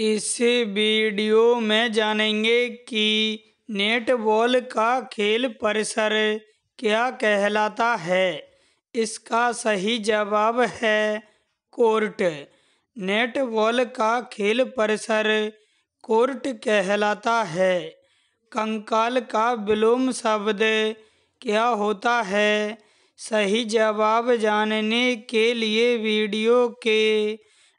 इस वीडियो में जानेंगे कि नेटबॉल का खेल परिसर क्या कहलाता है इसका सही जवाब है कोर्ट नेटबॉल का खेल परिसर कोर्ट कहलाता है कंकाल का विलोम शब्द क्या होता है सही जवाब जानने के लिए वीडियो के